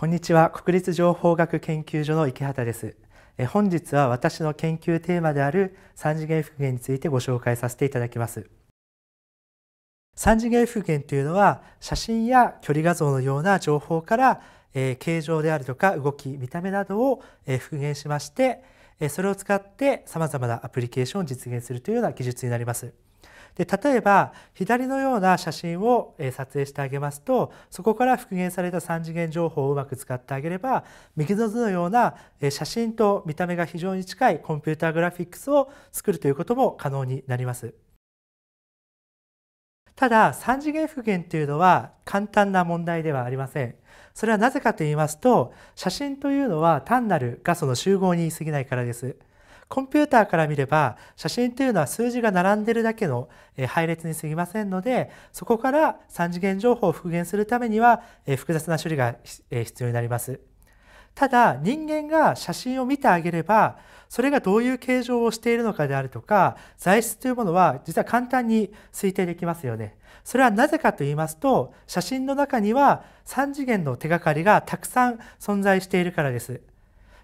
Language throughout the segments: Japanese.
こんにちは国立情報学研究所の池畑です本日は私の研究テーマである三次元復元についてご紹介させていただきます三次元復元というのは写真や距離画像のような情報から形状であるとか動き見た目などを復元しましてそれを使って様々なアプリケーションを実現するというような技術になりますで例えば左のような写真を撮影してあげますとそこから復元された3次元情報をうまく使ってあげれば右の図のような写真と見た目が非常に近いコンピューターグラフィックスを作るということも可能になります。ただ3次元復元というのは簡単な問題ではありません。それはなぜかと言いますと写真というのは単なる画素の集合に過ぎないからです。コンピューターから見れば写真というのは数字が並んでるだけの配列に過ぎませんのでそこから3次元情報を復元するためには複雑な処理が必要になります。ただ人間が写真を見てあげればそれがどういう形状をしているのかであるとか材質というものは実は簡単に推定できますよね。それはなぜかと言いますと写真の中には3次元の手がかりがたくさん存在しているからです。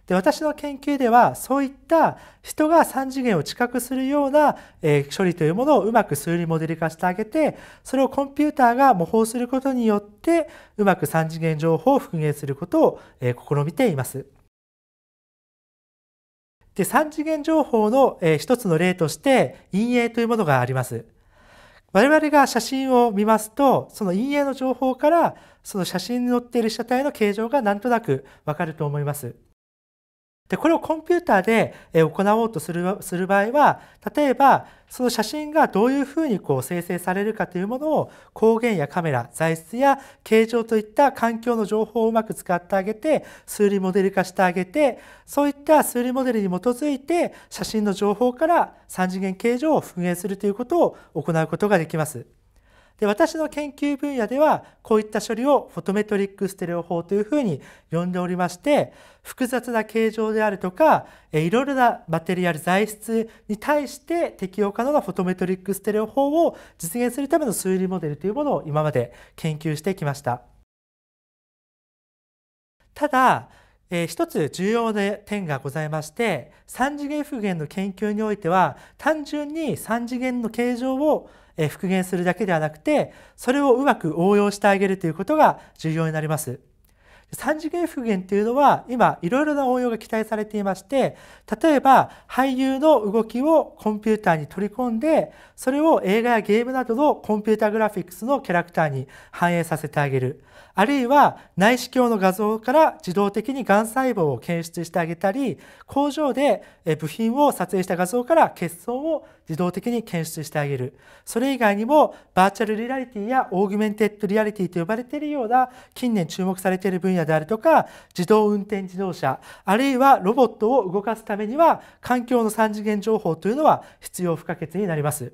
で、私の研究では、そういった人が3次元を知覚するような、え処理というものをうまく数理モデル化してあげて、それをコンピューターが模倣することによって、うまく3次元情報を復元することを、え試みています。で、3次元情報の、えー、一つの例として、陰影というものがあります。我々が写真を見ますと、その陰影の情報から、その写真に載っている被写体の形状がなんとなくわかると思います。で、これをコンピューターで行おうとするする場合は、例えば、その写真がどういうふうにこう生成されるかというものを、光源やカメラ、材質や形状といった環境の情報をうまく使ってあげて、数理モデル化してあげて、そういった数理モデルに基づいて、写真の情報から3次元形状を復元するということを行うことができます。で私の研究分野ではこういった処理をフォトメトリックステレオ法というふうに呼んでおりまして複雑な形状であるとかいろいろなマテリアル材質に対して適用可能なフォトメトリックステレオ法を実現するための推理モデルというものを今まで研究してきました。ただえー、一つ重要な点がございまして3次元復元の研究においては単純に3次元の形状を復元するだけではなくてそれをうまく応用してあげるということが重要になります。3次元復元っていうのは今いろいろな応用が期待されていまして例えば俳優の動きをコンピューターに取り込んでそれを映画やゲームなどのコンピュータグラフィックスのキャラクターに反映させてあげるあるいは内視鏡の画像から自動的にがん細胞を検出してあげたり工場で部品を撮影した画像から欠損を自動的に検出してあげるそれ以外にもバーチャルリアリティやオーグメンテッドリアリティと呼ばれているような近年注目されている分野野であるとか自動運転自動車あるいはロボットを動かすためには環境の3次元情報というのは必要不可欠になります。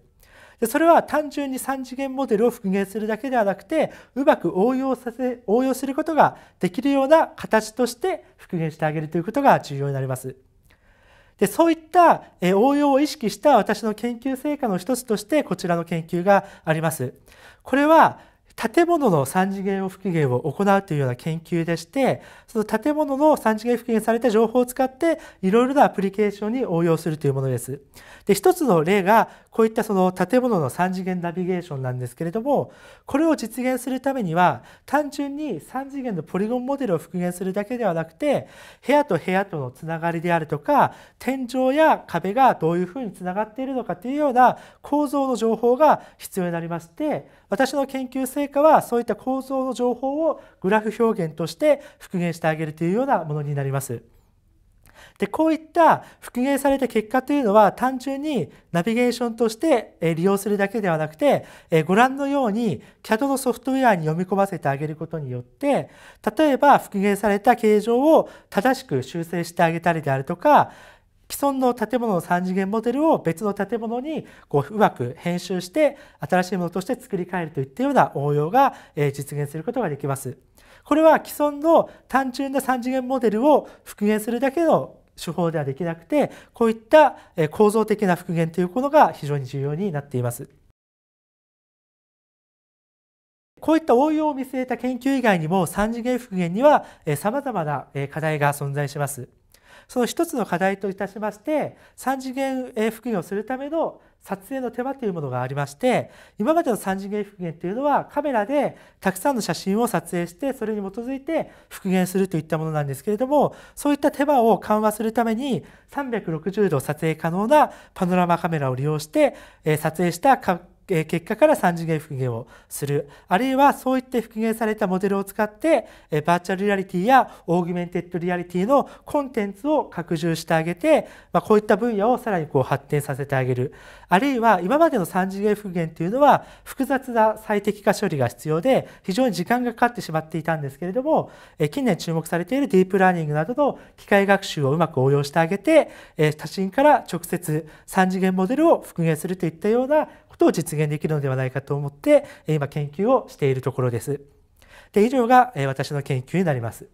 でそれは単純に3次元モデルを復元するだけではなくてうまく応用させ応用することができるような形として復元してあげるということが重要になります。でそういった応用を意識した私の研究成果の一つとしてこちらの研究があります。これは建物の3次元を復元を行うというような研究でしてその建物の3次元復元された情報を使っていろいろなアプリケーションに応用するというものです。で一つの例がこういったその建物の3次元ナビゲーションなんですけれどもこれを実現するためには単純に3次元のポリゴンモデルを復元するだけではなくて部屋と部屋とのつながりであるとか天井や壁がどういうふうにつながっているのかというような構造の情報が必要になりまして私の研究成果結果はそういった構造の情報をグラフ表現として復元してあげるというようなものになります。でこういった復元された結果というのは単純にナビゲーションとして利用するだけではなくてご覧のように CAD のソフトウェアに読み込ませてあげることによって例えば復元された形状を正しく修正してあげたりであるとか既存の建物の三次元モデルを別の建物にこううまく編集して新しいものとして作り変えるといったような応用が実現することができます。これは既存の単純な三次元モデルを復元するだけの手法ではできなくてこういった構造的な復元というものが非常に重要になっています。こういった応用を見据えた研究以外にも三次元復元には様々な課題が存在します。その一つの課題といたしまして3次元復元をするための撮影の手間というものがありまして今までの3次元復元というのはカメラでたくさんの写真を撮影してそれに基づいて復元するといったものなんですけれどもそういった手間を緩和するために360度撮影可能なパノラマカメラを利用して撮影したえ結果から3次元復元をするあるいはそういって復元されたモデルを使って、えバーチャルリアリティやオーグメンテッドリアリティのコンテンツを拡充してあげて、まこういった分野をさらにこう発展させてあげるあるいは今までの3次元復元というのは複雑な最適化処理が必要で非常に時間がかかってしまっていたんですけれども、え近年注目されているディープラーニングなどの機械学習をうまく応用してあげて、えー、他人から直接3次元モデルを復元するといったようなことを実現できるのではないかと思って、今研究をしているところです。で、以上が私の研究になります。